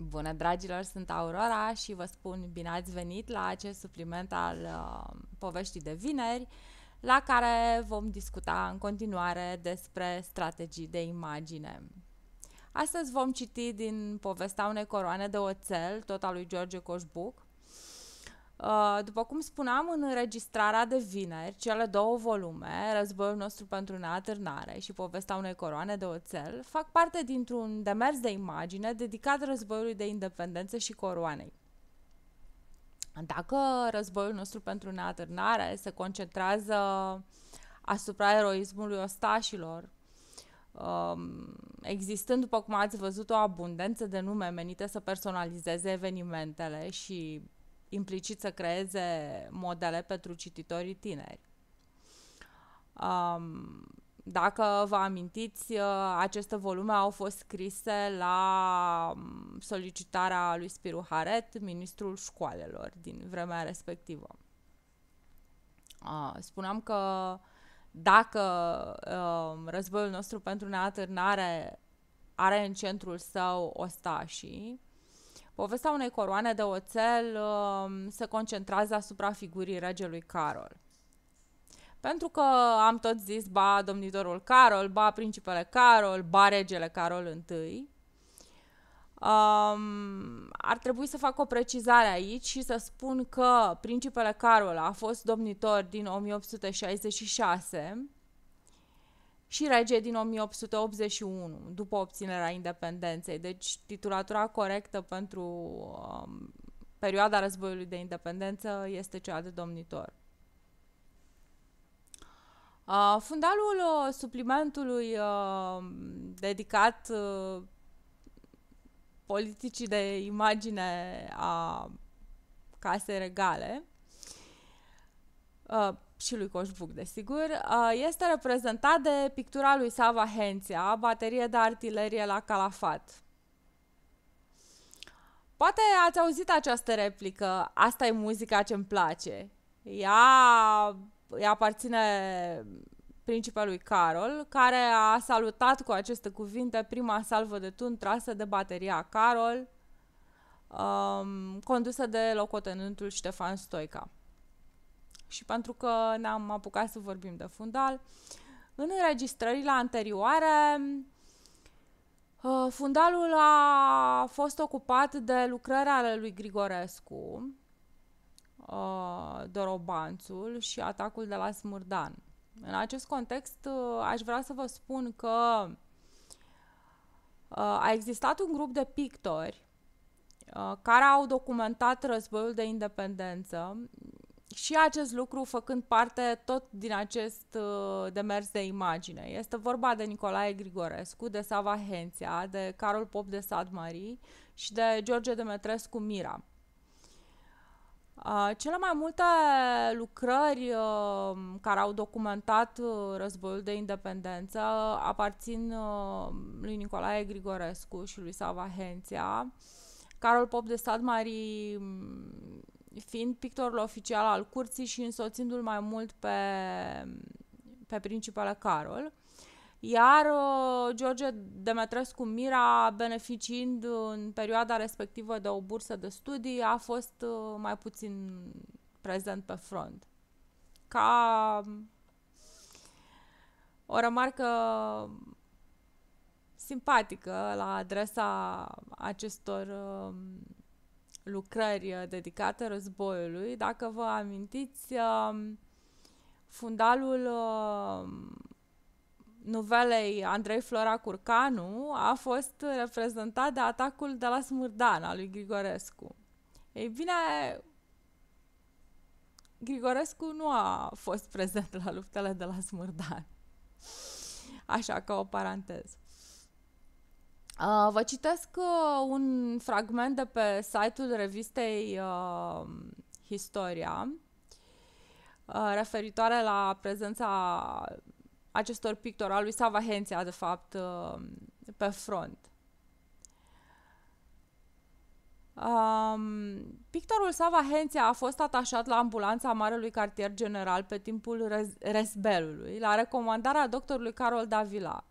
Bună, dragilor, sunt Aurora și vă spun bine ați venit la acest supliment al uh, poveștii de vineri, la care vom discuta în continuare despre strategii de imagine. Astăzi vom citi din povestea unei coroane de oțel, tot al lui George Coșbuc, Uh, după cum spuneam, în înregistrarea de vineri, cele două volume, Războiul nostru pentru neatârnare și Povestea unei coroane de oțel, fac parte dintr-un demers de imagine dedicat războiului de independență și coroanei. Dacă războiul nostru pentru neatârnare se concentrează asupra eroismului ostașilor, um, existând, după cum ați văzut, o abundență de nume menite să personalizeze evenimentele și implicit să creeze modele pentru cititorii tineri. Um, dacă vă amintiți, uh, aceste volume au fost scrise la um, solicitarea lui Spiru Haret, ministrul școalelor din vremea respectivă. Uh, spuneam că dacă um, războiul nostru pentru neatârnare are în centrul său ostașii, Povestea unei coroane de oțel um, se concentrează asupra figurii regelui Carol. Pentru că am tot zis, ba domnitorul Carol, ba principele Carol, ba regele Carol I, Um, ar trebui să fac o precizare aici și să spun că principele Carol a fost domnitor din 1866 și rege din 1881, după obținerea independenței. Deci titulatura corectă pentru um, perioada războiului de independență este cea de domnitor. Uh, fundalul uh, suplimentului uh, dedicat uh, politicii de imagine a casei regale uh, și lui Coșbuc, desigur, este reprezentat de pictura lui Sava Henția, baterie de artilerie la Calafat. Poate ați auzit această replică, asta e muzica ce-mi place. Ea îi aparține principelui Carol, care a salutat cu aceste cuvinte prima salvă de tun trasă de bateria Carol, um, condusă de locotenentul Ștefan Stoica și pentru că ne-am apucat să vorbim de fundal, în înregistrările anterioare, uh, fundalul a fost ocupat de lucrări ale lui Grigorescu, uh, Dorobanțul și atacul de la Smurdan. În acest context, uh, aș vrea să vă spun că a existat un grup de pictori care au documentat războiul de independență și acest lucru făcând parte tot din acest uh, demers de imagine. Este vorba de Nicolae Grigorescu, de Sava Henția, de Carol Pop de Sad Marie și de George Demetrescu Mira. Uh, cele mai multe lucrări uh, care au documentat uh, războiul de independență aparțin uh, lui Nicolae Grigorescu și lui Sava Henția. Carol Pop de Stat Marie fiind pictorul oficial al curții și însoțindu-l mai mult pe, pe principală Carol. Iar uh, George Demetrescu Mira, beneficiind în perioada respectivă de o bursă de studii, a fost uh, mai puțin prezent pe front. Ca um, o remarcă simpatică la adresa acestor uh, lucrări uh, dedicate războiului. Dacă vă amintiți, um, fundalul um, novelei Andrei Flora Curcanu a fost reprezentat de atacul de la Smurdan al lui Grigorescu. Ei bine, Grigorescu nu a fost prezent la luptele de la Smurdan. Așa, că o paranteză vă citesc uh, un fragment de pe site-ul revistei uh, Historia uh, referitoare la prezența acestor pictori, al lui Sava Hentia, de fapt, uh, pe front. Um, pictorul Sava Hentia a fost atașat la ambulanța Marelui Cartier General pe timpul rezbelului, la recomandarea doctorului Carol Davila.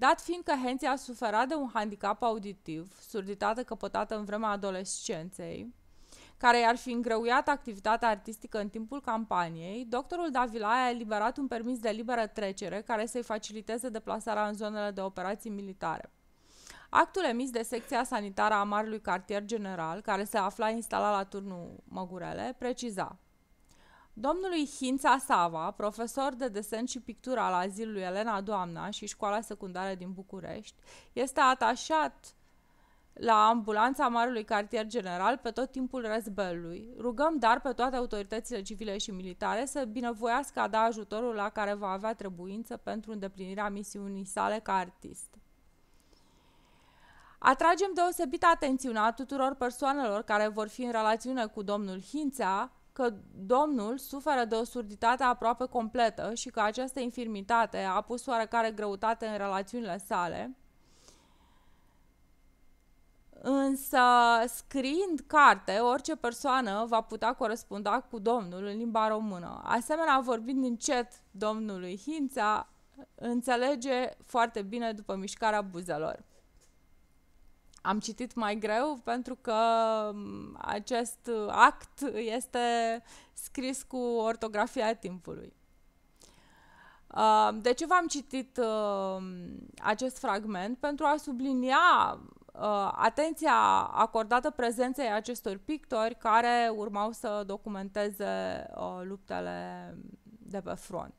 Dat fiind că Henzi a suferat de un handicap auditiv, surditate căpătată în vremea adolescenței, care i-ar fi îngreuiat activitatea artistică în timpul campaniei, doctorul Davila a eliberat un permis de liberă trecere care să-i faciliteze deplasarea în zonele de operații militare. Actul emis de secția sanitară a Marului Cartier General, care se afla instalat la turnul Măgurele, preciza Domnului Hința Sava, profesor de desen și pictură al azilului Elena Doamna și școala secundară din București, este atașat la ambulanța Marului Cartier General pe tot timpul războiului. Rugăm dar pe toate autoritățile civile și militare să binevoiască a da ajutorul la care va avea trebuință pentru îndeplinirea misiunii sale ca artist. Atragem deosebită atenția tuturor persoanelor care vor fi în relațiune cu domnul Hința, că Domnul suferă de o surditate aproape completă și că această infirmitate a pus oarecare greutate în relațiunile sale, Însă, scriind carte, orice persoană va putea corespunda cu Domnul în limba română. Asemenea, vorbind încet Domnului Hința, înțelege foarte bine după mișcarea buzelor am citit mai greu pentru că acest act este scris cu ortografia timpului. Uh, de ce v-am citit uh, acest fragment? Pentru a sublinia uh, atenția acordată prezenței acestor pictori care urmau să documenteze luptele de pe front.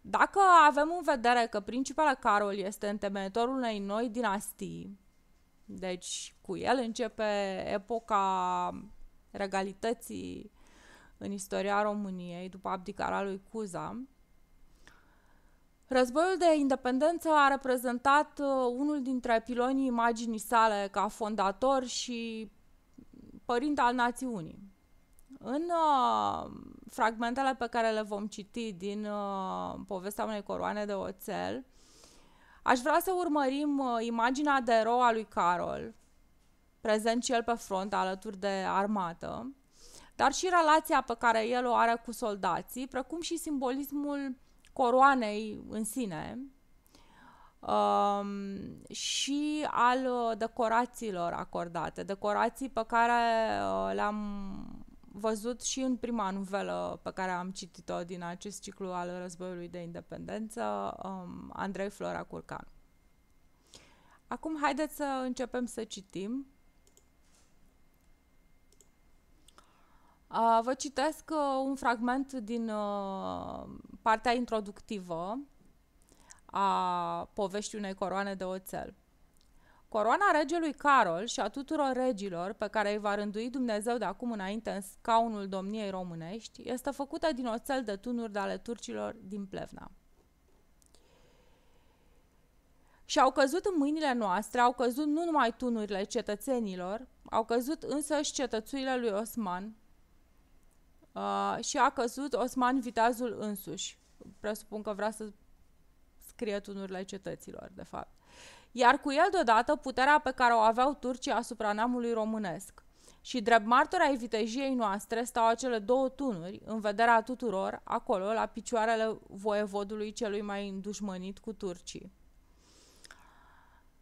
Dacă avem în vedere că principele Carol este întemeitorul unei noi dinastii, deci cu el începe epoca regalității în istoria României după abdicarea lui Cuza. Războiul de independență a reprezentat uh, unul dintre pilonii imaginii sale ca fondator și părinte al națiunii. În uh, fragmentele pe care le vom citi din uh, povestea unei coroane de oțel, uh, Aș vrea să urmărim uh, imaginea de erou a lui Carol, prezent și el pe front alături de armată, dar și relația pe care el o are cu soldații, precum și simbolismul coroanei în sine um, și al uh, decorațiilor acordate, decorații pe care uh, le-am văzut și în prima novelă pe care am citit-o din acest ciclu al războiului de independență, um, Andrei Flora Curcan. Acum haideți să începem să citim. Uh, vă citesc uh, un fragment din uh, partea introductivă a poveștii unei coroane de oțel. Coroana regelui Carol și a tuturor regilor pe care îi va rândui Dumnezeu de acum înainte în scaunul domniei românești este făcută din oțel de tunuri de ale turcilor din Plevna. Și au căzut în mâinile noastre, au căzut nu numai tunurile cetățenilor, au căzut însă și cetățuile lui Osman uh, și a căzut Osman Viteazul însuși. Presupun că vrea să scrie tunurile cetăților, de fapt iar cu el deodată puterea pe care o aveau turcii asupra neamului românesc. Și drept martor ai vitejiei noastre stau acele două tunuri, în vederea tuturor, acolo, la picioarele voievodului celui mai îndușmănit cu turcii.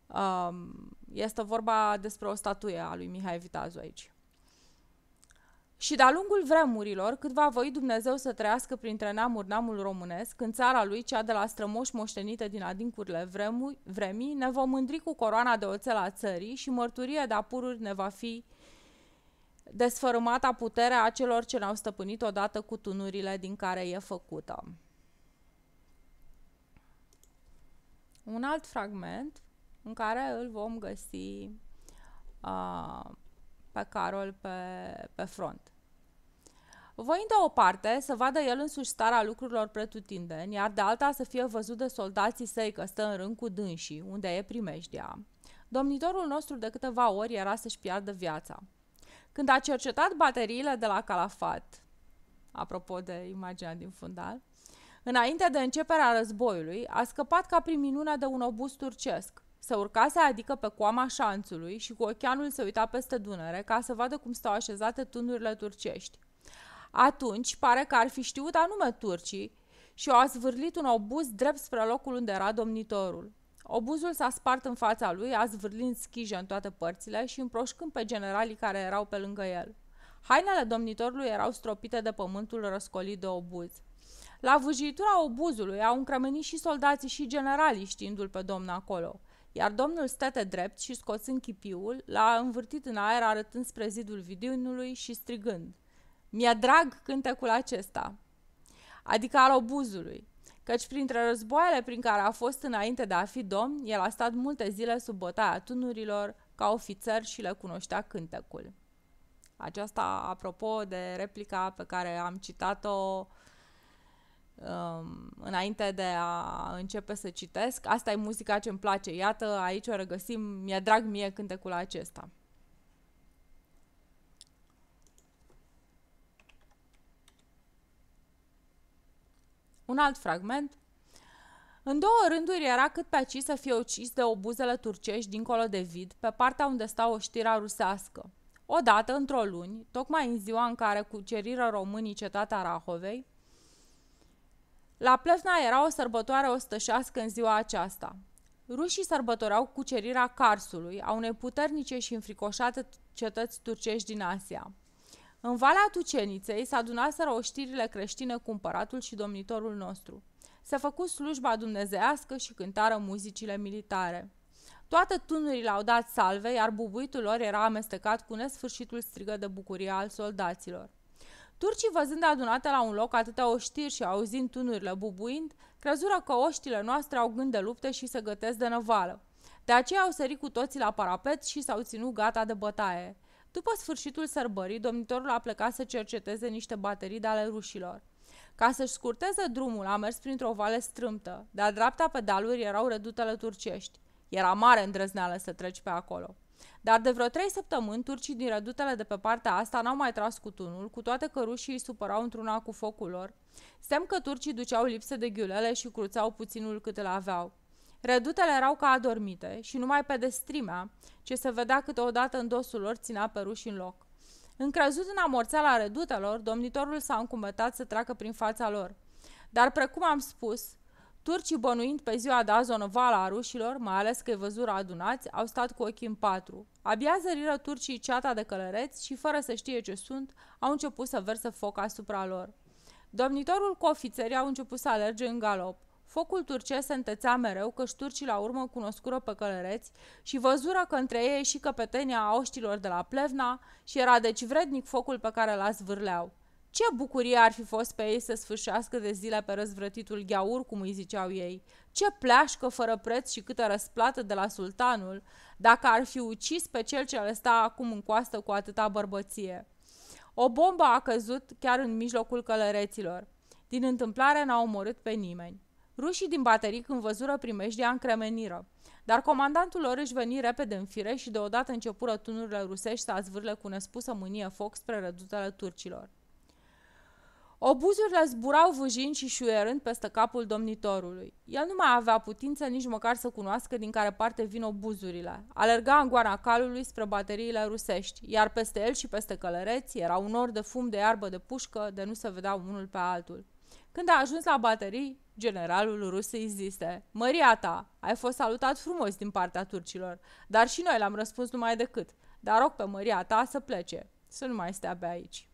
Um, este vorba despre o statuie a lui Mihai Viteazu aici. Și de-a lungul vremurilor, cât va voi Dumnezeu să trăiască printre neamuri neamul românesc, în țara lui, cea de la strămoși moștenite din adincurile vremui, vremii, ne vom mândri cu coroana de oțel a țării și mărturie de apururi ne va fi desfărâmata puterea celor ce ne-au stăpânit odată cu tunurile din care e făcută. Un alt fragment în care îl vom găsi uh, pe Carol pe, pe front. Voind de o parte să vadă el însuși starea lucrurilor pretutindeni, iar de alta să fie văzut de soldații săi că stă în rând cu dânsii, unde e primejdia, domnitorul nostru de câteva ori era să-și piardă viața. Când a cercetat bateriile de la Calafat, apropo de imaginea din fundal, înainte de începerea războiului, a scăpat ca prin minune de un obuz turcesc, se urcase adică pe coama șanțului și cu ochianul se uita peste Dunăre ca să vadă cum stau așezate tunurile turcești. Atunci pare că ar fi știut anume turcii și au zvârlit un obuz drept spre locul unde era domnitorul. Obuzul s-a spart în fața lui, a zvârlind schije în toate părțile și împroșcând pe generalii care erau pe lângă el. Hainele domnitorului erau stropite de pământul răscolit de obuz. La vâjitura obuzului au încremenit și soldații și generalii știindu-l pe domn acolo. Iar domnul stete drept și scoțând chipiul, l-a învârtit în aer arătând spre zidul vidinului și strigând. Mi-a drag cântecul acesta, adică al obuzului, căci printre războaiele prin care a fost înainte de a fi domn, el a stat multe zile sub bătaia tunurilor ca ofițer și le cunoștea cântecul. Aceasta apropo de replica pe care am citat-o um, înainte de a începe să citesc. Asta e muzica ce îmi place. Iată, aici o regăsim, mi-e drag mie cântecul acesta. Un alt fragment. În două rânduri era cât pe aici să fie ucis de obuzele turcești dincolo de vid, pe partea unde sta o știra rusească. Odată, într-o luni, tocmai în ziua în care cuceriră românii cetatea Rahovei, la Plăsna era o sărbătoare ostășească în ziua aceasta. Rușii sărbătoreau cucerirea Carsului, a unei puternice și înfricoșate cetăți turcești din Asia. În Valea Tuceniței s-a adunaseră oștirile creștine cu împăratul și domnitorul nostru. S-a făcut slujba dumnezească și cântară muzicile militare. Toate tunurile au dat salve, iar bubuitul lor era amestecat cu nesfârșitul strigă de bucurie al soldaților. Turcii, văzând adunate la un loc atâtea oștiri și auzind tunurile bubuind, crezură că oștile noastre au gând de luptă și se gătesc de năvală. De aceea au sărit cu toții la parapet și s-au ținut gata de bătaie. După sfârșitul sărbării, domnitorul a plecat să cerceteze niște baterii de ale rușilor. Ca să-și scurteze drumul, a mers printr-o vale strâmtă. De-a dreapta pedaluri erau redutele turcești. Era mare îndrăzneală să treci pe acolo. Dar de vreo trei săptămâni, turcii din rădutele de pe partea asta n-au mai tras cutunul, cu toate că rușii îi supărau într-una cu focul lor. semn că turcii duceau lipsă de ghiulele și cruțau puținul cât îl aveau. Redutele erau ca adormite și numai destrimea, ce se vedea câteodată în dosul lor, ținea pe ruși în loc. Încrezut în amorțeala redutelor, domnitorul s-a încumetat să treacă prin fața lor. Dar, precum am spus, Turcii bănuind pe ziua de azi o a rușilor, mai ales că i văzură adunați, au stat cu ochii în patru. Abia zăriră turcii ceata de călăreți și, fără să știe ce sunt, au început să verse foc asupra lor. Domnitorul cu ofițerii au început să alerge în galop. Focul turcesc se întețea mereu că turcii la urmă cunoscură pe călăreți și văzură că între ei și căpetenia a oștilor de la Plevna și era deci vrednic focul pe care l-a zvârleau. Ce bucurie ar fi fost pe ei să sfârșească de zile pe răzvrătitul gheaur, cum îi ziceau ei, ce pleașcă fără preț și câtă răsplată de la sultanul, dacă ar fi ucis pe cel ce le sta acum în coastă cu atâta bărbăție. O bombă a căzut chiar în mijlocul călăreților. Din întâmplare n-a omorât pe nimeni. Rușii din baterii când văzură primejdia încremeniră, dar comandantul lor își veni repede în fire și deodată începură tunurile rusești să azvârle cu nespusă mânie foc spre rădutele turcilor. Obuzurile zburau vâjind și șuierând peste capul domnitorului. El nu mai avea putință nici măcar să cunoască din care parte vin obuzurile. Alerga în goana calului spre bateriile rusești, iar peste el și peste călăreți era un nor de fum de iarbă de pușcă, de nu se vedea unul pe altul. Când a ajuns la baterii, generalul rus îi zise, Măria ta, ai fost salutat frumos din partea turcilor, dar și noi l-am răspuns numai decât, dar rog pe măria ta să plece, să nu mai stea pe aici.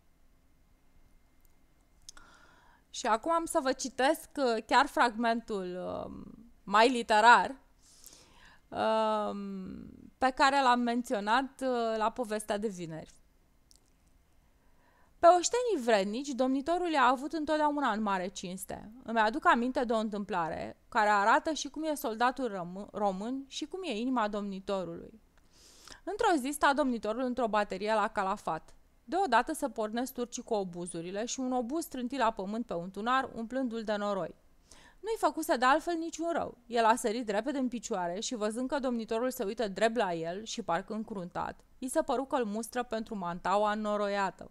Și acum am să vă citesc uh, chiar fragmentul um, mai literar um, pe care l-am menționat uh, la povestea de vineri. Pe oștenii vrednici, domnitorul i-a avut întotdeauna în mare cinste. Îmi aduc aminte de o întâmplare care arată și cum e soldatul român și cum e inima domnitorului. Într-o zi sta domnitorul într-o baterie la calafat. Deodată să pornesc turcii cu obuzurile și un obuz trânti la pământ pe un tunar, umplându-l de noroi. Nu-i făcuse de altfel niciun rău. El a sărit repede în picioare și văzând că domnitorul se uită drept la el și parcă încruntat, i se păru că îl mustră pentru mantaua înnoroiată.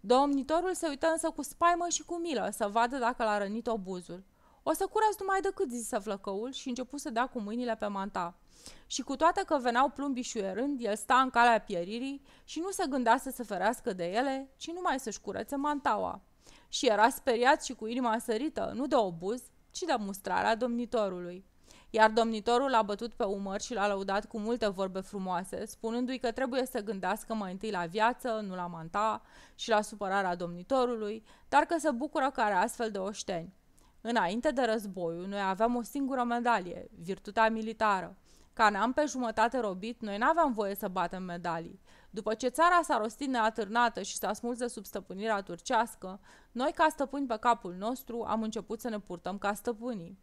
Domnitorul se uită însă cu spaimă și cu milă să vadă dacă l-a rănit obuzul. O să curăț numai decât, zise flăcăul și începuse să dea cu mâinile pe manta. Și cu toate că veneau plumbii șuierând, el sta în calea pieririi și nu se gândea să se ferească de ele, ci numai să-și curețe mantaua. Și era speriat și cu inima sărită, nu de obuz, ci de mustrarea domnitorului. Iar domnitorul l-a bătut pe umăr și l-a lăudat cu multe vorbe frumoase, spunându-i că trebuie să gândească mai întâi la viață, nu la manta și la supărarea domnitorului, dar că se bucură că are astfel de oșteni. Înainte de războiul, noi aveam o singură medalie, virtutea militară, ca neam am pe jumătate robit, noi n-aveam voie să batem medalii. După ce țara s-a rostit neatârnată și s-a smuls de sub stăpânirea turcească, noi, ca stăpâni pe capul nostru, am început să ne purtăm ca stăpânii.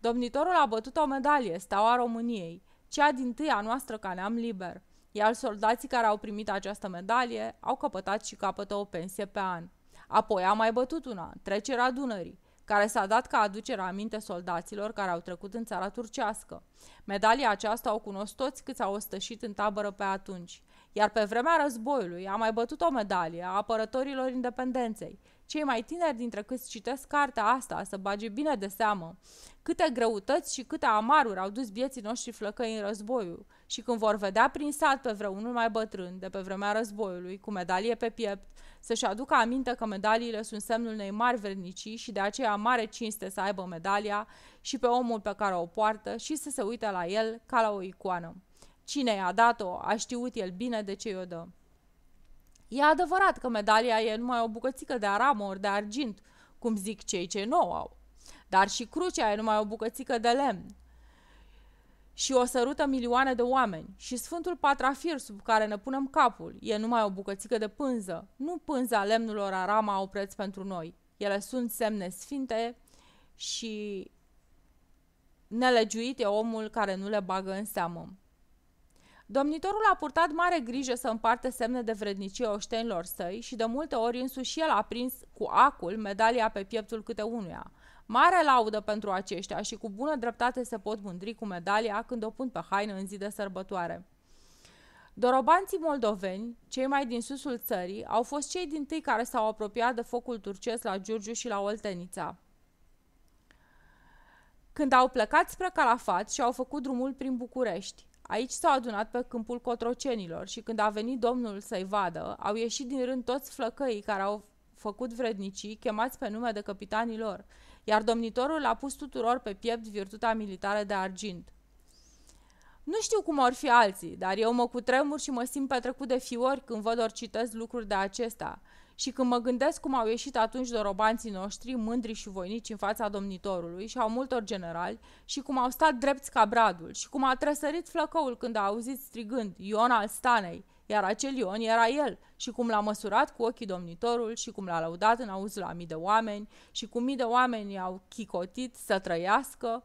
Domnitorul a bătut o medalie, staua României, cea din a noastră ca neam liber, iar soldații care au primit această medalie au căpătat și capătă o pensie pe an. Apoi a mai bătut una, trecerea Dunării, care s-a dat ca aducere aminte soldaților care au trecut în țara turcească. Medalia aceasta o cunosc toți câți au ostășit în tabără pe atunci. Iar pe vremea războiului a mai bătut o medalie a apărătorilor independenței. Cei mai tineri dintre câți citesc cartea asta să bage bine de seamă câte greutăți și câte amaruri au dus vieții noștri flăcăi în războiul și când vor vedea prin sat pe vreunul mai bătrân, de pe vremea războiului, cu medalie pe piept, să-și aducă aminte că medaliile sunt semnul unei mari vernicii și de aceea mare cinste să aibă medalia și pe omul pe care o poartă și să se uite la el ca la o icoană. Cine i-a dat-o, a știut el bine de ce i-o dă. E adevărat că medalia e numai o bucățică de aramă ori de argint, cum zic cei ce nu au, dar și crucea e numai o bucățică de lemn, și o sărută milioane de oameni și Sfântul Patrafir sub care ne punem capul e numai o bucățică de pânză, nu pânza lemnulor arama au preț pentru noi. Ele sunt semne sfinte și nelegiuit e omul care nu le bagă în seamă. Domnitorul a purtat mare grijă să împarte semne de vrednicie oștenilor săi și de multe ori însuși el a prins cu acul medalia pe pieptul câte unuia – Mare laudă pentru aceștia și cu bună dreptate se pot mândri cu medalia când o pun pe haină în zi de sărbătoare. Dorobanții moldoveni, cei mai din susul țării, au fost cei din tâi care s-au apropiat de focul turcesc la Giurgiu și la Oltenița. Când au plecat spre Calafat și au făcut drumul prin București, aici s-au adunat pe câmpul cotrocenilor și când a venit domnul să-i vadă, au ieșit din rând toți flăcăii care au făcut vrednicii, chemați pe nume de capitanii lor, iar domnitorul a pus tuturor pe piept virtuta militară de argint. Nu știu cum or fi alții, dar eu mă cutremur și mă simt petrecut de fiori când văd ori citesc lucruri de acesta și când mă gândesc cum au ieșit atunci dorobanții noștri, mândri și voinici în fața domnitorului și au multor generali și cum au stat drepți ca bradul și cum a tresărit flăcăul când a auzit strigând Ion al Stanei iar acel Ion era el, și cum l-a măsurat cu ochii domnitorul și cum l-a lăudat în auzul la mii de oameni și cum mii de oameni i-au chicotit să trăiască.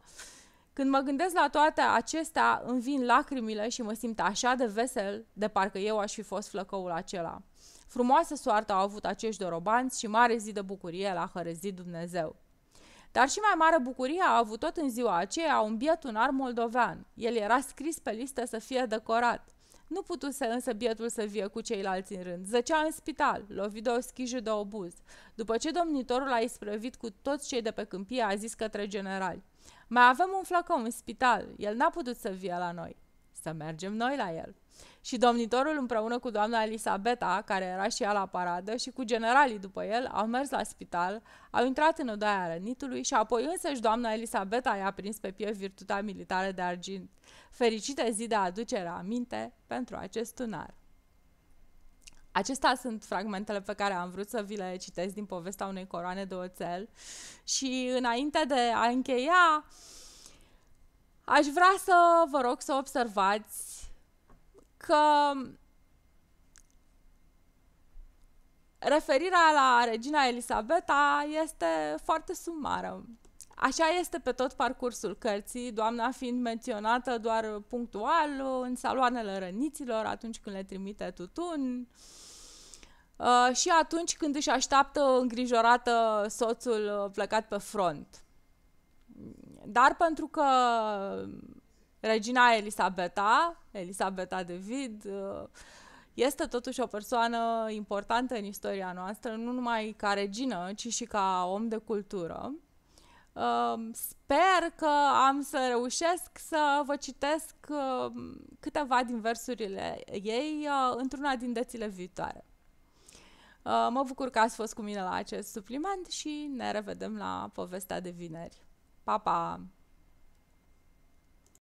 Când mă gândesc la toate acestea, îmi vin lacrimile și mă simt așa de vesel, de parcă eu aș fi fost flăcăul acela. Frumoasă soartă au avut acești dorobanți și mare zi de bucurie la hărezit Dumnezeu. Dar și mai mare bucurie a avut tot în ziua aceea un biet tunar moldovean. El era scris pe listă să fie decorat. Nu putuse însă bietul să vie cu ceilalți în rând. Zăcea în spital, lovit de o schijă de obuz. După ce domnitorul a isprăvit cu toți cei de pe câmpie, a zis către generali. Mai avem un flacon în spital, el n-a putut să vie la noi. Să mergem noi la el. Și domnitorul împreună cu doamna Elisabeta, care era și ea la paradă, și cu generalii după el, au mers la spital, au intrat în odaia rănitului și apoi însăși doamna Elisabeta i-a prins pe pie virtutea militară de argint Fericită zi de aducere a aminte pentru acest tunar. Acestea sunt fragmentele pe care am vrut să vi le citesc din povestea unei coroane de oțel și înainte de a încheia, aș vrea să vă rog să observați că referirea la regina Elisabeta este foarte sumară. Așa este pe tot parcursul cărții, doamna fiind menționată doar punctual în saloanele răniților, atunci când le trimite tutun, uh, și atunci când își așteaptă îngrijorată soțul uh, plecat pe front. Dar pentru că regina Elisabeta, Elisabeta de Vid, uh, este totuși o persoană importantă în istoria noastră, nu numai ca regină, ci și ca om de cultură. Sper că am să reușesc să vă citesc câteva din versurile ei într-una din dățile viitoare. Mă bucur că ați fost cu mine la acest supliment și ne revedem la povestea de vineri. Pa, pa!